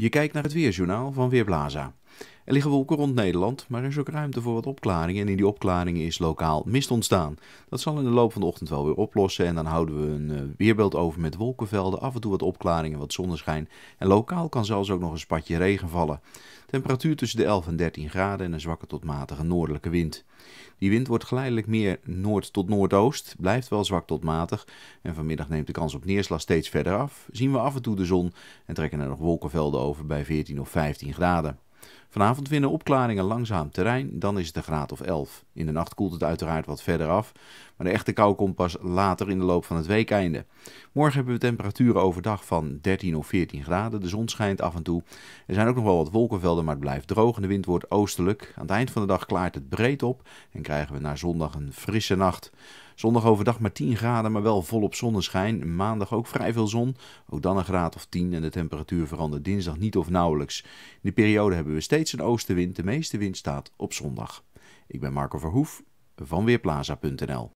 Je kijkt naar het Weerjournaal van Weerblaza. Er liggen wolken rond Nederland, maar er is ook ruimte voor wat opklaringen. En in die opklaringen is lokaal mist ontstaan. Dat zal in de loop van de ochtend wel weer oplossen. En dan houden we een eh, weerbeeld over met wolkenvelden, af en toe wat opklaringen, wat zonneschijn. En lokaal kan zelfs ook nog een spatje regen vallen. Temperatuur tussen de 11 en 13 graden en een zwakke tot matige noordelijke wind. Die wind wordt geleidelijk meer noord tot noordoost, blijft wel zwak tot matig. En vanmiddag neemt de kans op neerslag steeds verder af. Zien we af en toe de zon en trekken er nog wolkenvelden over bij 14 of 15 graden. Vanavond winnen opklaringen langzaam terrein, dan is het een graad of 11. In de nacht koelt het uiteraard wat verder af, maar de echte kou komt pas later in de loop van het weekeinde. Morgen hebben we temperaturen overdag van 13 of 14 graden, de zon schijnt af en toe. Er zijn ook nog wel wat wolkenvelden, maar het blijft droog en de wind wordt oostelijk. Aan het eind van de dag klaart het breed op en krijgen we na zondag een frisse nacht. Zondag overdag maar 10 graden, maar wel volop zonneschijn. Maandag ook vrij veel zon, ook dan een graad of 10 en de temperatuur verandert dinsdag niet of nauwelijks. In die periode hebben we steeds een oostenwind, de meeste wind staat op zondag. Ik ben Marco Verhoef van Weerplaza.nl